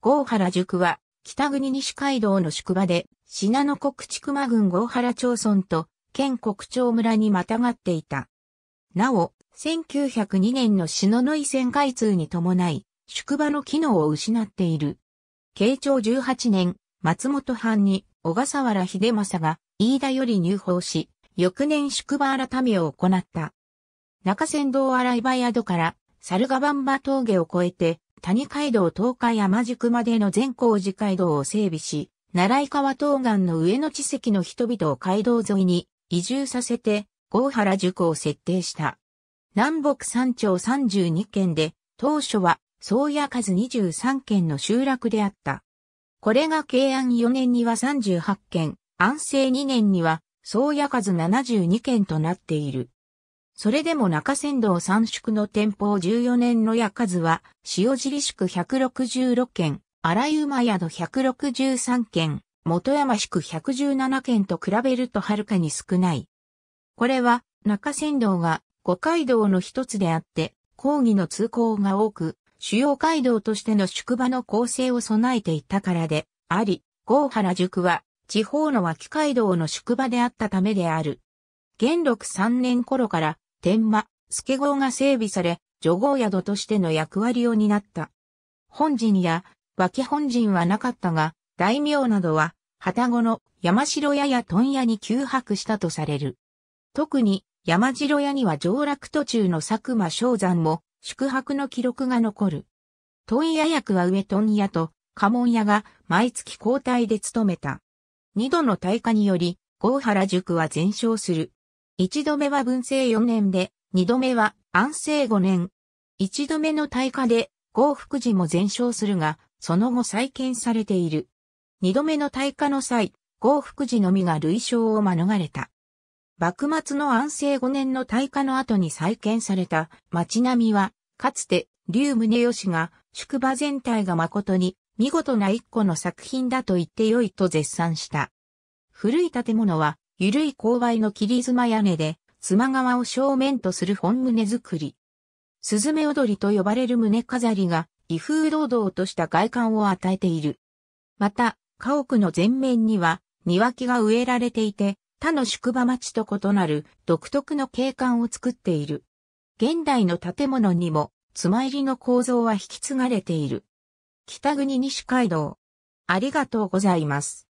郷原宿は、北国西街道の宿場で、信濃国地熊郡郷原町村と、県国町村にまたがっていた。なお、1902年の篠野伊線開通に伴い、宿場の機能を失っている。慶長18年、松本藩に小笠原秀政が飯田より入法し、翌年宿場改めを行った。中山道洗い場宿から猿ヶ番場峠を越えて谷街道東海山宿までの全光寺街道を整備し、奈良川東岸の上野地籍の人々を街道沿いに移住させて、郷原塾を設定した。南北山頂32県で、当初は、宗谷数23県の集落であった。これが慶安4年には38件、安政2年には、宗谷数72件となっている。それでも中山道三宿の店舗14年の屋数は、塩尻宿166件、荒井馬宿163件、元山宿117件と比べるとはるかに少ない。これは、中山道が五街道の一つであって、抗議の通行が多く、主要街道としての宿場の構成を備えていたからで、あり、郷原宿は、地方の脇街道の宿場であったためである。元禄3年頃から天馬、助号が整備され、女号宿としての役割を担った。本陣や脇本陣はなかったが、大名などは、旗子の山城屋や問屋に休泊したとされる。特に山城屋には上洛途中の佐久間昭山も宿泊の記録が残る。問屋役は上問屋と家紋屋が毎月交代で務めた。二度の大火により、郷原塾は全焼する。一度目は文政四年で、二度目は安政五年。一度目の大火で、豪福寺も全焼するが、その後再建されている。二度目の大火の際、豪福寺のみが類焼を免れた。幕末の安政五年の大火の後に再建された町並みは、かつて、竜宗義が、宿場全体が誠に、見事な一個の作品だと言って良いと絶賛した。古い建物は、ゆるい勾配の切妻屋根で、妻側を正面とする本棟作り。スズメ踊りと呼ばれる胸飾りが、威風堂々とした外観を与えている。また、家屋の前面には、庭木が植えられていて、他の宿場町と異なる独特の景観を作っている。現代の建物にも、妻入りの構造は引き継がれている。北国西街道。ありがとうございます。